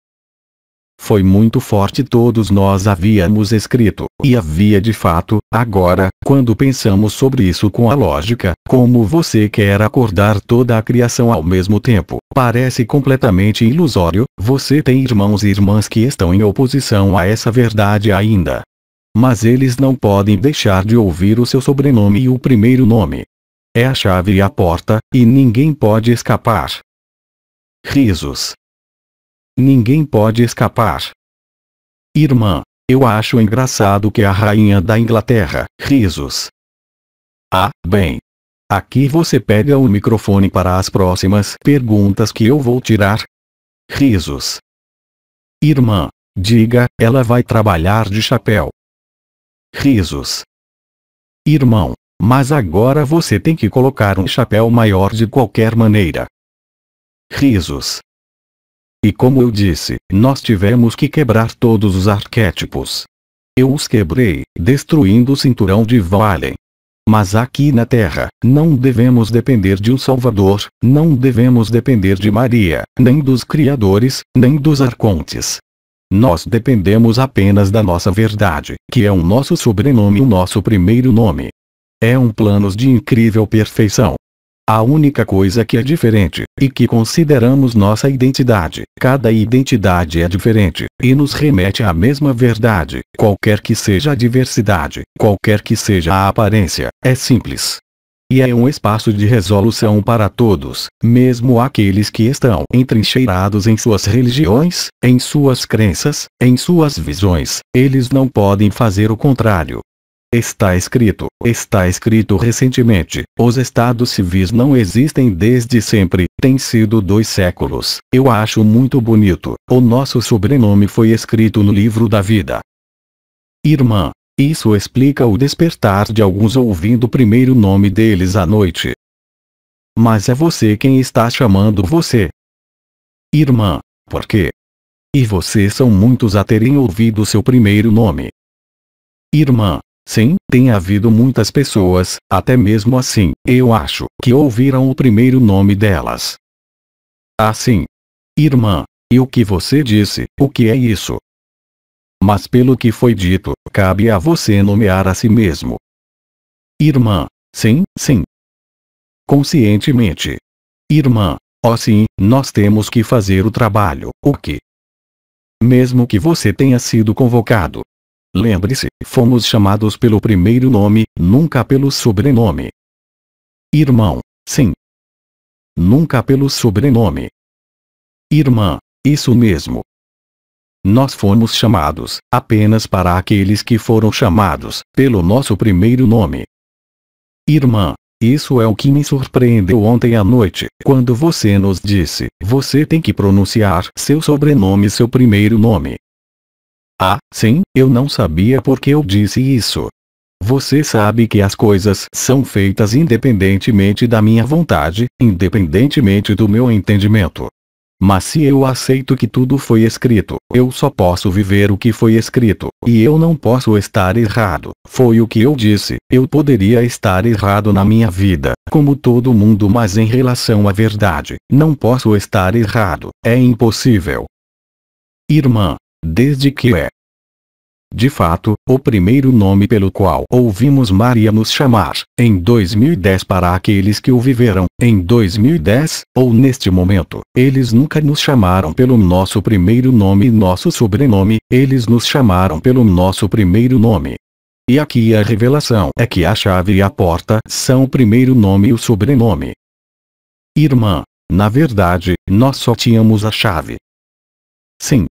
Foi muito forte todos nós havíamos escrito, e havia de fato, agora, quando pensamos sobre isso com a lógica, como você quer acordar toda a criação ao mesmo tempo, parece completamente ilusório, você tem irmãos e irmãs que estão em oposição a essa verdade ainda. Mas eles não podem deixar de ouvir o seu sobrenome e o primeiro nome, é a chave e a porta, e ninguém pode escapar. Risos. Ninguém pode escapar. Irmã, eu acho engraçado que a rainha da Inglaterra, risos. Ah, bem. Aqui você pega o microfone para as próximas perguntas que eu vou tirar. Risos. Irmã, diga, ela vai trabalhar de chapéu. Risos. Irmão, mas agora você tem que colocar um chapéu maior de qualquer maneira. Risos. E como eu disse, nós tivemos que quebrar todos os arquétipos. Eu os quebrei, destruindo o cinturão de Valen. Mas aqui na Terra, não devemos depender de um Salvador, não devemos depender de Maria, nem dos Criadores, nem dos Arcontes. Nós dependemos apenas da nossa verdade, que é o nosso sobrenome, e o nosso primeiro nome. É um plano de incrível perfeição. A única coisa que é diferente, e que consideramos nossa identidade, cada identidade é diferente, e nos remete à mesma verdade, qualquer que seja a diversidade, qualquer que seja a aparência, é simples. E é um espaço de resolução para todos, mesmo aqueles que estão entrincheirados em suas religiões, em suas crenças, em suas visões, eles não podem fazer o contrário. Está escrito, está escrito recentemente, os estados civis não existem desde sempre, tem sido dois séculos. Eu acho muito bonito, o nosso sobrenome foi escrito no livro da vida. Irmã, isso explica o despertar de alguns ouvindo o primeiro nome deles à noite. Mas é você quem está chamando você. Irmã, por quê? E vocês são muitos a terem ouvido seu primeiro nome. Irmã, Sim, tem havido muitas pessoas, até mesmo assim, eu acho, que ouviram o primeiro nome delas. Ah, sim, Irmã, e o que você disse, o que é isso? Mas pelo que foi dito, cabe a você nomear a si mesmo. Irmã, sim, sim. Conscientemente. Irmã, ó oh sim, nós temos que fazer o trabalho, o que? Mesmo que você tenha sido convocado, Lembre-se, fomos chamados pelo primeiro nome, nunca pelo sobrenome. Irmão, sim. Nunca pelo sobrenome. Irmã, isso mesmo. Nós fomos chamados apenas para aqueles que foram chamados pelo nosso primeiro nome. Irmã, isso é o que me surpreendeu ontem à noite, quando você nos disse: você tem que pronunciar seu sobrenome, seu primeiro nome. Ah, sim, eu não sabia porque eu disse isso. Você sabe que as coisas são feitas independentemente da minha vontade, independentemente do meu entendimento. Mas se eu aceito que tudo foi escrito, eu só posso viver o que foi escrito, e eu não posso estar errado. Foi o que eu disse, eu poderia estar errado na minha vida, como todo mundo, mas em relação à verdade, não posso estar errado, é impossível. Irmã, desde que é. De fato, o primeiro nome pelo qual ouvimos Maria nos chamar, em 2010 para aqueles que o viveram, em 2010, ou neste momento, eles nunca nos chamaram pelo nosso primeiro nome e nosso sobrenome, eles nos chamaram pelo nosso primeiro nome. E aqui a revelação é que a chave e a porta são o primeiro nome e o sobrenome. Irmã, na verdade, nós só tínhamos a chave. Sim,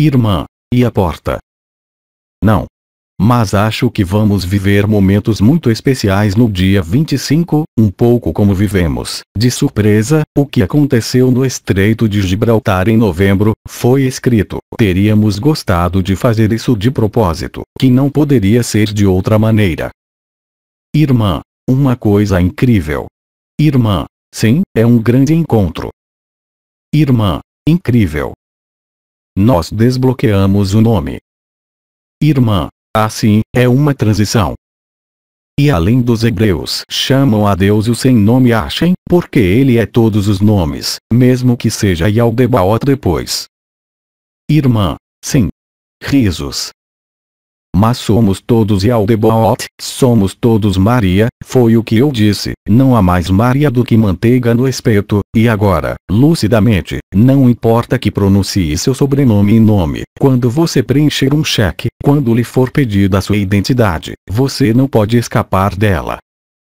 Irmã. E a porta? Não. Mas acho que vamos viver momentos muito especiais no dia 25, um pouco como vivemos, de surpresa, o que aconteceu no Estreito de Gibraltar em novembro, foi escrito. Teríamos gostado de fazer isso de propósito, que não poderia ser de outra maneira. Irmã, uma coisa incrível. Irmã, sim, é um grande encontro. Irmã, incrível nós desbloqueamos o nome. Irmã, assim, é uma transição. E além dos hebreus chamam a Deus o sem nome Achem, porque ele é todos os nomes, mesmo que seja Yaldebaot depois. Irmã, sim. Risos, mas somos todos Yaldebaot, somos todos Maria, foi o que eu disse, não há mais Maria do que manteiga no espeto, e agora, lucidamente, não importa que pronuncie seu sobrenome e nome, quando você preencher um cheque, quando lhe for pedida sua identidade, você não pode escapar dela,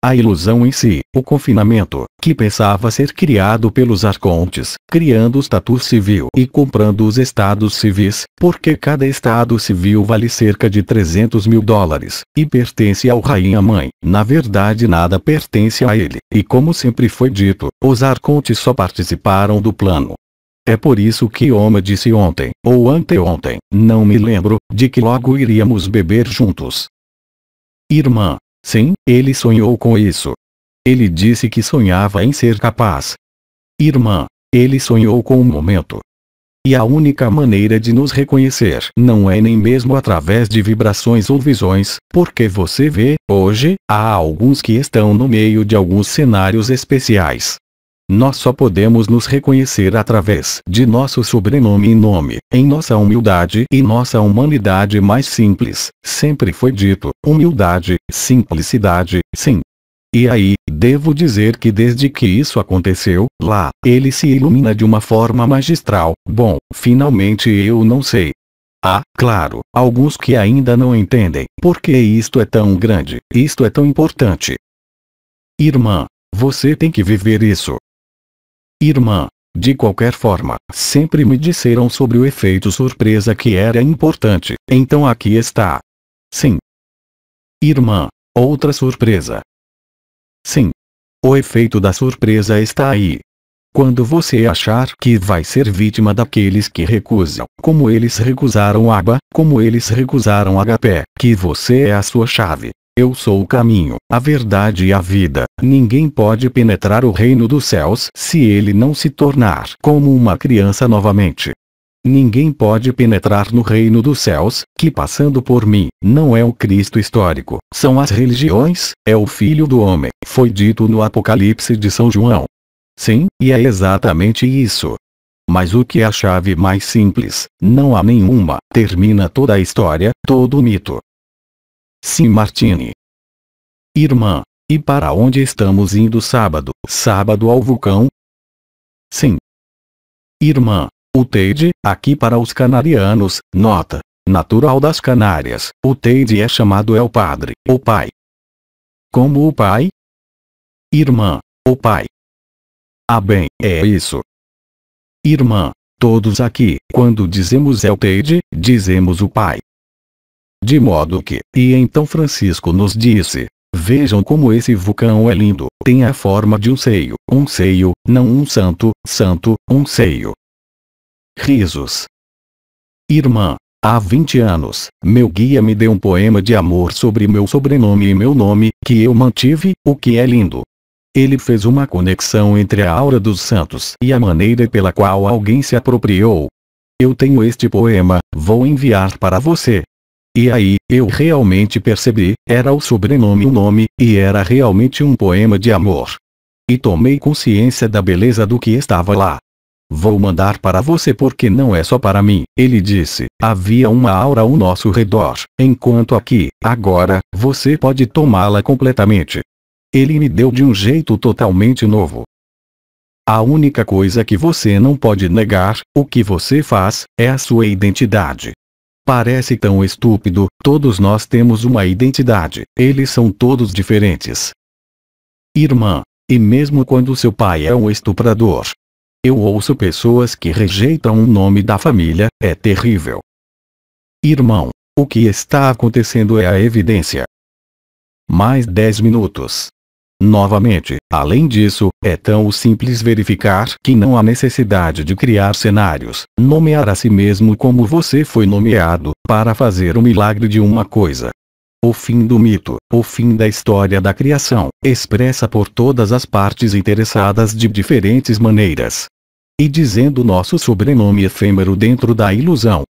a ilusão em si, o confinamento, que pensava ser criado pelos arcontes, criando o status civil e comprando os estados civis, porque cada estado civil vale cerca de 300 mil dólares, e pertence ao rainha mãe, na verdade nada pertence a ele, e como sempre foi dito, os arcontes só participaram do plano. É por isso que Oma disse ontem, ou anteontem, não me lembro, de que logo iríamos beber juntos. Irmã, Sim, ele sonhou com isso. Ele disse que sonhava em ser capaz. Irmã, ele sonhou com o um momento. E a única maneira de nos reconhecer não é nem mesmo através de vibrações ou visões, porque você vê, hoje, há alguns que estão no meio de alguns cenários especiais, nós só podemos nos reconhecer através de nosso sobrenome e nome, em nossa humildade e nossa humanidade mais simples. Sempre foi dito, humildade, simplicidade, sim. E aí, devo dizer que desde que isso aconteceu, lá, ele se ilumina de uma forma magistral. Bom, finalmente eu não sei. Ah, claro, alguns que ainda não entendem, porque isto é tão grande, isto é tão importante. Irmã, você tem que viver isso. Irmã, de qualquer forma, sempre me disseram sobre o efeito surpresa que era importante, então aqui está. Sim. Irmã, outra surpresa. Sim. O efeito da surpresa está aí. Quando você achar que vai ser vítima daqueles que recusam, como eles recusaram Aba, como eles recusaram HP, que você é a sua chave, eu sou o caminho, a verdade e a vida. Ninguém pode penetrar o reino dos céus se ele não se tornar como uma criança novamente. Ninguém pode penetrar no reino dos céus, que passando por mim, não é o Cristo histórico, são as religiões, é o Filho do Homem, foi dito no Apocalipse de São João. Sim, e é exatamente isso. Mas o que é a chave mais simples, não há nenhuma, termina toda a história, todo o mito, Sim, Martini. Irmã, e para onde estamos indo sábado? Sábado ao vulcão? Sim. Irmã, o Teide, aqui para os canarianos, nota, natural das Canárias, o Teide é chamado El Padre, o Pai. Como o Pai? Irmã, o Pai. Ah bem, é isso. Irmã, todos aqui, quando dizemos El Teide, dizemos o Pai. De modo que, e então Francisco nos disse, Vejam como esse vulcão é lindo, tem a forma de um seio, um seio, não um santo, santo, um seio. Risos. Irmã, há 20 anos, meu guia me deu um poema de amor sobre meu sobrenome e meu nome, que eu mantive, o que é lindo. Ele fez uma conexão entre a aura dos santos e a maneira pela qual alguém se apropriou. Eu tenho este poema, vou enviar para você, e aí, eu realmente percebi, era o sobrenome o nome, e era realmente um poema de amor. E tomei consciência da beleza do que estava lá. Vou mandar para você porque não é só para mim, ele disse. Havia uma aura ao nosso redor, enquanto aqui, agora, você pode tomá-la completamente. Ele me deu de um jeito totalmente novo. A única coisa que você não pode negar, o que você faz, é a sua identidade. Parece tão estúpido, todos nós temos uma identidade, eles são todos diferentes. Irmã, e mesmo quando seu pai é um estuprador. Eu ouço pessoas que rejeitam o nome da família, é terrível. Irmão, o que está acontecendo é a evidência. Mais 10 minutos. Novamente, além disso, é tão simples verificar que não há necessidade de criar cenários, nomear a si mesmo como você foi nomeado, para fazer o milagre de uma coisa. O fim do mito, o fim da história da criação, expressa por todas as partes interessadas de diferentes maneiras. E dizendo nosso sobrenome efêmero dentro da ilusão.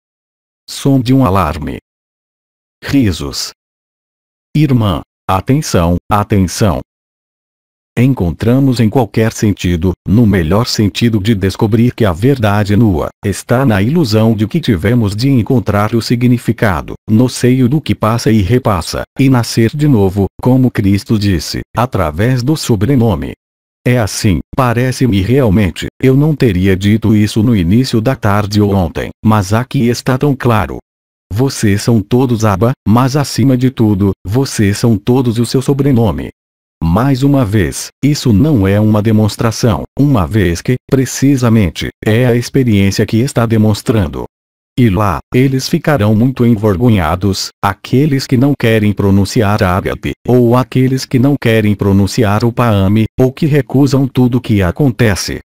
Som de um alarme. Risos. Irmã, atenção, atenção, encontramos em qualquer sentido, no melhor sentido de descobrir que a verdade nua, está na ilusão de que tivemos de encontrar o significado, no seio do que passa e repassa, e nascer de novo, como Cristo disse, através do sobrenome. É assim, parece-me realmente, eu não teria dito isso no início da tarde ou ontem, mas aqui está tão claro. Vocês são todos Abba, mas acima de tudo, vocês são todos o seu sobrenome. Mais uma vez, isso não é uma demonstração, uma vez que, precisamente, é a experiência que está demonstrando. E lá, eles ficarão muito envergonhados, aqueles que não querem pronunciar Agape, ou aqueles que não querem pronunciar o paame, ou que recusam tudo o que acontece.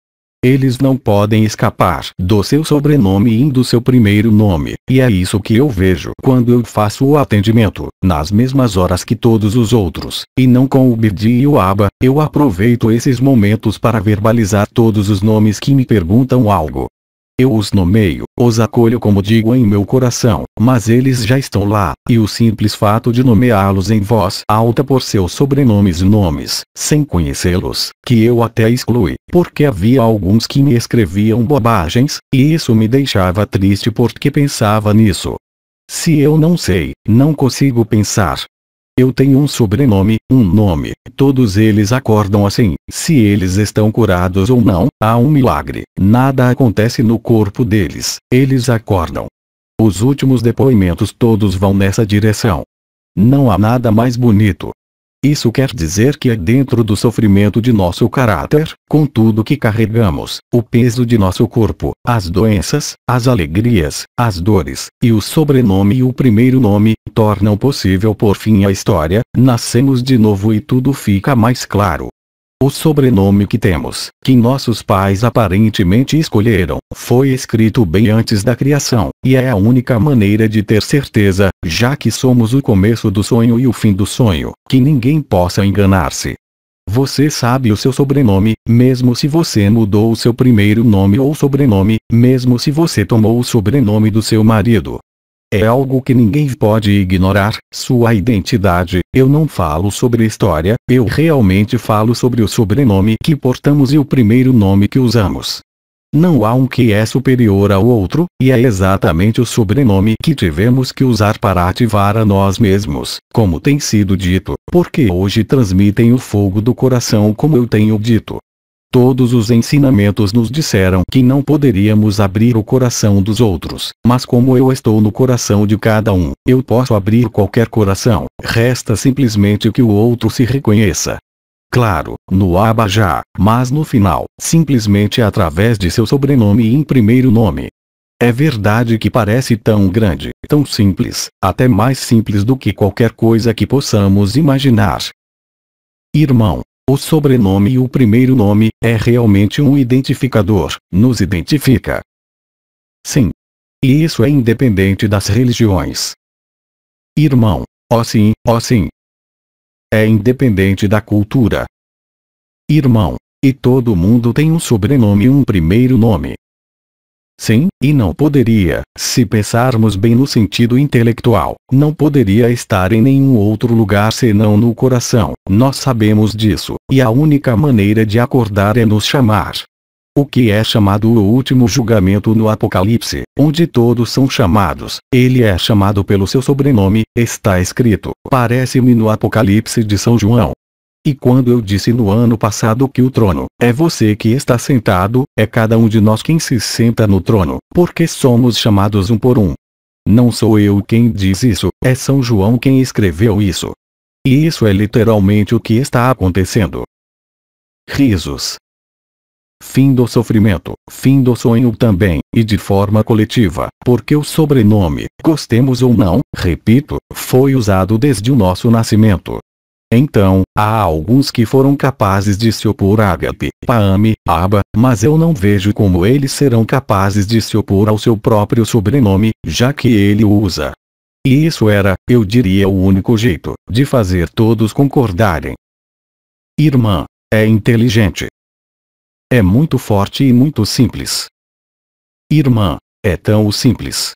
Eles não podem escapar do seu sobrenome e do seu primeiro nome, e é isso que eu vejo quando eu faço o atendimento, nas mesmas horas que todos os outros, e não com o Bidi e o Aba, eu aproveito esses momentos para verbalizar todos os nomes que me perguntam algo, eu os nomeio, os acolho como digo em meu coração, mas eles já estão lá, e o simples fato de nomeá-los em voz alta por seus sobrenomes e nomes, sem conhecê-los, que eu até excluí, porque havia alguns que me escreviam bobagens, e isso me deixava triste porque pensava nisso. Se eu não sei, não consigo pensar, eu tenho um sobrenome, um nome, todos eles acordam assim. Se eles estão curados ou não, há um milagre. Nada acontece no corpo deles, eles acordam. Os últimos depoimentos todos vão nessa direção. Não há nada mais bonito, isso quer dizer que é dentro do sofrimento de nosso caráter, com tudo que carregamos, o peso de nosso corpo, as doenças, as alegrias, as dores, e o sobrenome e o primeiro nome, tornam possível por fim a história, nascemos de novo e tudo fica mais claro, o sobrenome que temos, que nossos pais aparentemente escolheram, foi escrito bem antes da criação, e é a única maneira de ter certeza, já que somos o começo do sonho e o fim do sonho, que ninguém possa enganar-se. Você sabe o seu sobrenome, mesmo se você mudou o seu primeiro nome ou sobrenome, mesmo se você tomou o sobrenome do seu marido, é algo que ninguém pode ignorar, sua identidade. Eu não falo sobre história, eu realmente falo sobre o sobrenome que portamos e o primeiro nome que usamos. Não há um que é superior ao outro, e é exatamente o sobrenome que tivemos que usar para ativar a nós mesmos, como tem sido dito, porque hoje transmitem o fogo do coração como eu tenho dito. Todos os ensinamentos nos disseram que não poderíamos abrir o coração dos outros, mas como eu estou no coração de cada um, eu posso abrir qualquer coração, resta simplesmente que o outro se reconheça. Claro, no Abajá, mas no final, simplesmente através de seu sobrenome e em primeiro nome. É verdade que parece tão grande, tão simples, até mais simples do que qualquer coisa que possamos imaginar. Irmão, o sobrenome e o primeiro nome é realmente um identificador, nos identifica. Sim. E isso é independente das religiões. Irmão, ó oh sim, ó oh sim. É independente da cultura. Irmão, e todo mundo tem um sobrenome e um primeiro nome. Sim, e não poderia, se pensarmos bem no sentido intelectual, não poderia estar em nenhum outro lugar senão no coração. Nós sabemos disso, e a única maneira de acordar é nos chamar. O que é chamado o último julgamento no Apocalipse, onde todos são chamados, ele é chamado pelo seu sobrenome, está escrito, parece-me no Apocalipse de São João, e quando eu disse no ano passado que o trono é você que está sentado, é cada um de nós quem se senta no trono, porque somos chamados um por um. Não sou eu quem diz isso, é São João quem escreveu isso. E isso é literalmente o que está acontecendo. Risos. Fim do sofrimento, fim do sonho também, e de forma coletiva, porque o sobrenome, gostemos ou não, repito, foi usado desde o nosso nascimento, então, há alguns que foram capazes de se opor a Agate, Paame, Aba, mas eu não vejo como eles serão capazes de se opor ao seu próprio sobrenome, já que ele o usa. E isso era, eu diria o único jeito, de fazer todos concordarem. Irmã. É inteligente. É muito forte e muito simples. Irmã. É tão simples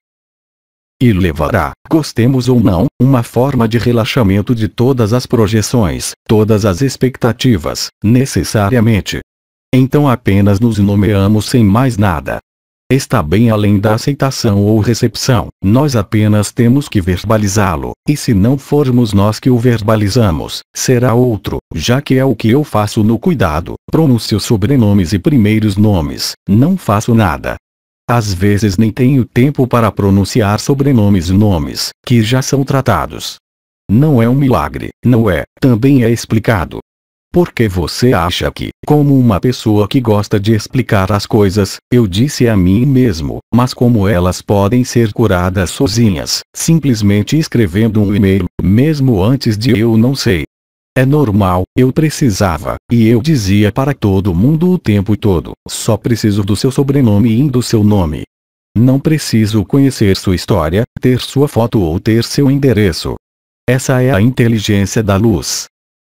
e levará, gostemos ou não, uma forma de relaxamento de todas as projeções, todas as expectativas, necessariamente. Então apenas nos nomeamos sem mais nada. Está bem além da aceitação ou recepção, nós apenas temos que verbalizá-lo, e se não formos nós que o verbalizamos, será outro, já que é o que eu faço no cuidado, pronuncio sobrenomes e primeiros nomes, não faço nada, às vezes nem tenho tempo para pronunciar sobrenomes e nomes, que já são tratados. Não é um milagre, não é, também é explicado. Porque você acha que, como uma pessoa que gosta de explicar as coisas, eu disse a mim mesmo, mas como elas podem ser curadas sozinhas, simplesmente escrevendo um e-mail, mesmo antes de eu não sei, é normal, eu precisava, e eu dizia para todo mundo o tempo todo, só preciso do seu sobrenome e do seu nome. Não preciso conhecer sua história, ter sua foto ou ter seu endereço. Essa é a inteligência da luz.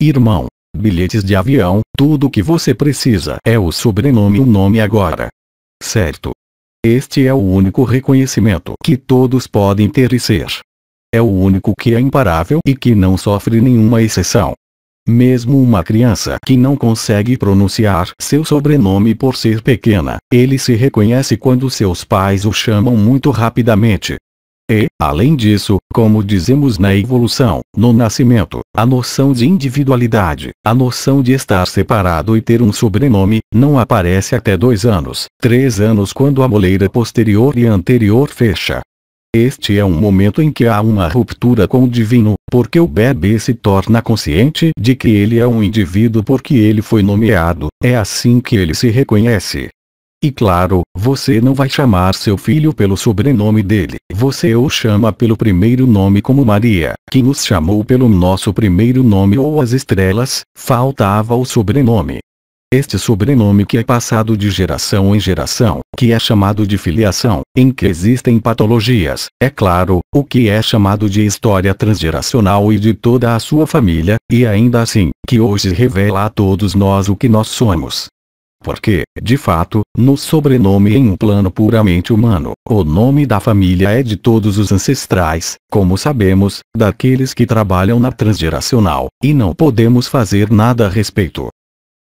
Irmão, bilhetes de avião, tudo o que você precisa é o sobrenome e o nome agora. Certo. Este é o único reconhecimento que todos podem ter e ser. É o único que é imparável e que não sofre nenhuma exceção. Mesmo uma criança que não consegue pronunciar seu sobrenome por ser pequena, ele se reconhece quando seus pais o chamam muito rapidamente. E, além disso, como dizemos na evolução, no nascimento, a noção de individualidade, a noção de estar separado e ter um sobrenome, não aparece até dois anos, três anos quando a moleira posterior e anterior fecha, este é um momento em que há uma ruptura com o divino, porque o bebê se torna consciente de que ele é um indivíduo porque ele foi nomeado, é assim que ele se reconhece. E claro, você não vai chamar seu filho pelo sobrenome dele, você o chama pelo primeiro nome como Maria, que nos chamou pelo nosso primeiro nome ou as estrelas, faltava o sobrenome este sobrenome que é passado de geração em geração, que é chamado de filiação, em que existem patologias, é claro, o que é chamado de história transgeracional e de toda a sua família, e ainda assim, que hoje revela a todos nós o que nós somos. Porque, de fato, no sobrenome em um plano puramente humano, o nome da família é de todos os ancestrais, como sabemos, daqueles que trabalham na transgeracional, e não podemos fazer nada a respeito.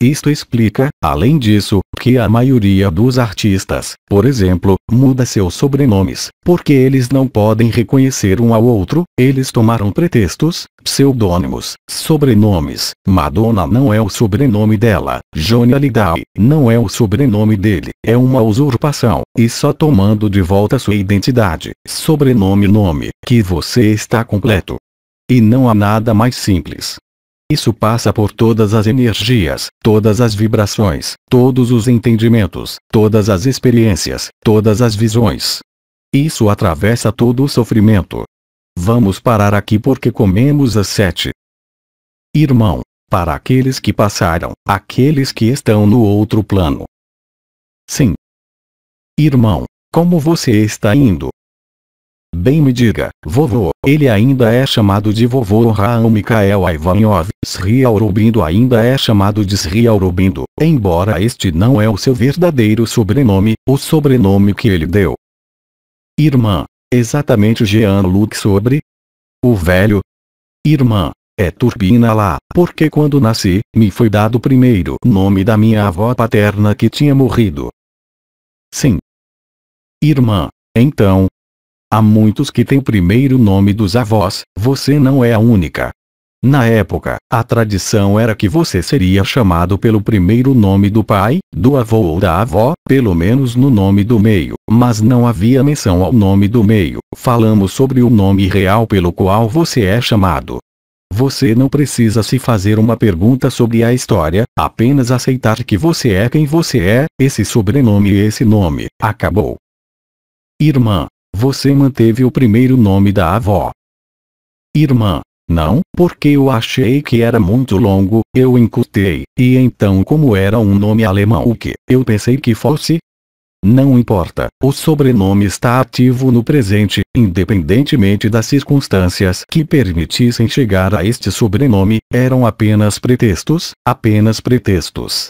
Isto explica, além disso, que a maioria dos artistas, por exemplo, muda seus sobrenomes, porque eles não podem reconhecer um ao outro, eles tomaram pretextos, pseudônimos, sobrenomes. Madonna não é o sobrenome dela, Johnny Hallyday não é o sobrenome dele, é uma usurpação, e só tomando de volta sua identidade, sobrenome nome, que você está completo. E não há nada mais simples. Isso passa por todas as energias, todas as vibrações, todos os entendimentos, todas as experiências, todas as visões. Isso atravessa todo o sofrimento. Vamos parar aqui porque comemos as sete. Irmão, para aqueles que passaram, aqueles que estão no outro plano. Sim. Irmão, como você está indo? Bem me diga, vovô, ele ainda é chamado de vovô Raão Mikael Ivanov, Sri Aurobindo ainda é chamado de Sri Aurobindo, embora este não é o seu verdadeiro sobrenome, o sobrenome que ele deu. Irmã, exatamente Jean-Luc sobre? O velho? Irmã, é Turbina lá, porque quando nasci, me foi dado o primeiro nome da minha avó paterna que tinha morrido. Sim. Irmã, então, Há muitos que têm o primeiro nome dos avós, você não é a única. Na época, a tradição era que você seria chamado pelo primeiro nome do pai, do avô ou da avó, pelo menos no nome do meio, mas não havia menção ao nome do meio. Falamos sobre o nome real pelo qual você é chamado. Você não precisa se fazer uma pergunta sobre a história, apenas aceitar que você é quem você é, esse sobrenome e esse nome. Acabou. Irmã, você manteve o primeiro nome da avó. Irmã. Não, porque eu achei que era muito longo, eu encurtei, e então como era um nome alemão o que eu pensei que fosse? Não importa, o sobrenome está ativo no presente, independentemente das circunstâncias que permitissem chegar a este sobrenome, eram apenas pretextos, apenas pretextos.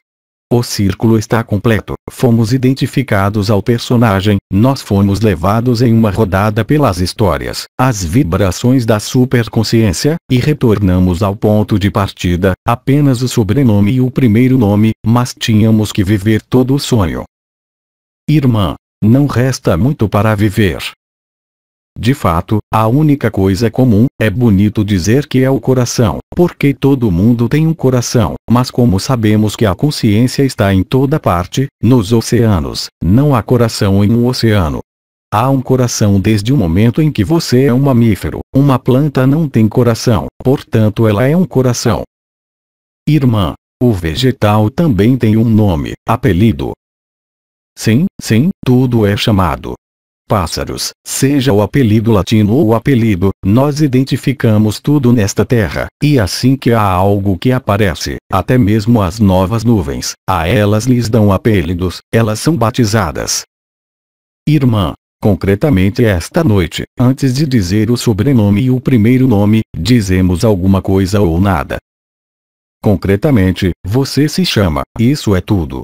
O círculo está completo. Fomos identificados ao personagem, nós fomos levados em uma rodada pelas histórias, as vibrações da superconsciência, e retornamos ao ponto de partida, apenas o sobrenome e o primeiro nome, mas tínhamos que viver todo o sonho. Irmã, não resta muito para viver. De fato, a única coisa comum, é bonito dizer que é o coração, porque todo mundo tem um coração, mas como sabemos que a consciência está em toda parte, nos oceanos, não há coração em um oceano. Há um coração desde o momento em que você é um mamífero, uma planta não tem coração, portanto ela é um coração. Irmã, o vegetal também tem um nome, apelido. Sim, sim, tudo é chamado, Pássaros, seja o apelido latino ou o apelido, nós identificamos tudo nesta terra, e assim que há algo que aparece, até mesmo as novas nuvens, a elas lhes dão apelidos, elas são batizadas. Irmã, Concretamente esta noite, antes de dizer o sobrenome e o primeiro nome, dizemos alguma coisa ou nada. Concretamente, você se chama, isso é tudo.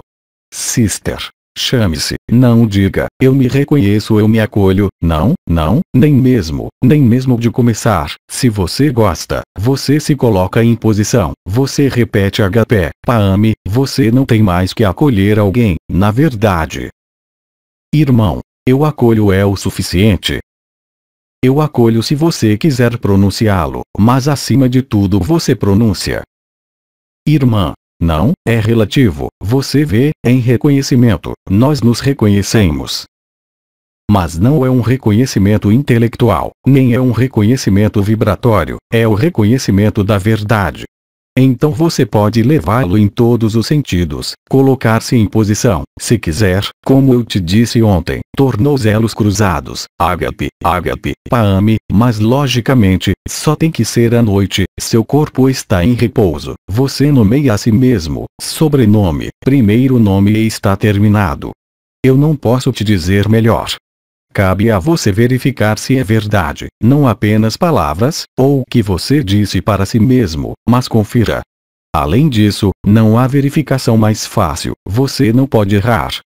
Sister, Chame-se, não diga, eu me reconheço, eu me acolho, não, não, nem mesmo, nem mesmo de começar. Se você gosta, você se coloca em posição, você repete HP, Paame, você não tem mais que acolher alguém, na verdade. Irmão, eu acolho é o suficiente. Eu acolho se você quiser pronunciá-lo, mas acima de tudo você pronuncia. Irmã, não, é relativo. Você vê, em reconhecimento, nós nos reconhecemos. Mas não é um reconhecimento intelectual, nem é um reconhecimento vibratório, é o reconhecimento da verdade, então você pode levá-lo em todos os sentidos, colocar-se em posição, se quiser, como eu te disse ontem, tornozelos cruzados, ágape, ágape, paame, mas logicamente, só tem que ser à noite, seu corpo está em repouso, você nomeia a si mesmo, sobrenome, primeiro nome e está terminado. Eu não posso te dizer melhor, Cabe a você verificar se é verdade, não apenas palavras, ou o que você disse para si mesmo, mas confira. Além disso, não há verificação mais fácil, você não pode errar.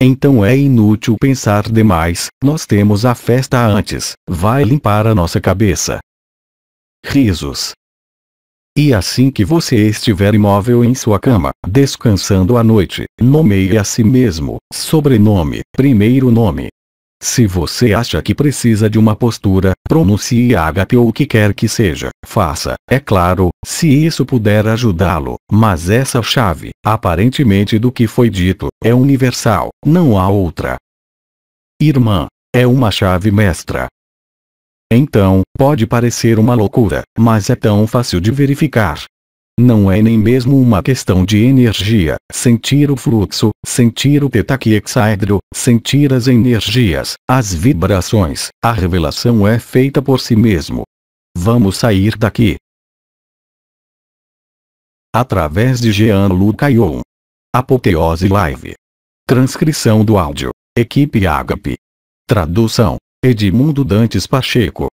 Então é inútil pensar demais, nós temos a festa antes, vai limpar a nossa cabeça. Risos. E assim que você estiver imóvel em sua cama, descansando à noite, nomeie a si mesmo, sobrenome, primeiro nome, se você acha que precisa de uma postura, pronuncie HP ou o que quer que seja, faça, é claro, se isso puder ajudá-lo, mas essa chave, aparentemente do que foi dito, é universal, não há outra. Irmã, é uma chave mestra. Então, pode parecer uma loucura, mas é tão fácil de verificar, não é nem mesmo uma questão de energia, sentir o fluxo, sentir o tetaquiexaedro, sentir as energias, as vibrações, a revelação é feita por si mesmo. Vamos sair daqui. Através de Jean Lucaion. Apoteose Live. Transcrição do áudio. Equipe Agape. Tradução. Edmundo Dantes Pacheco.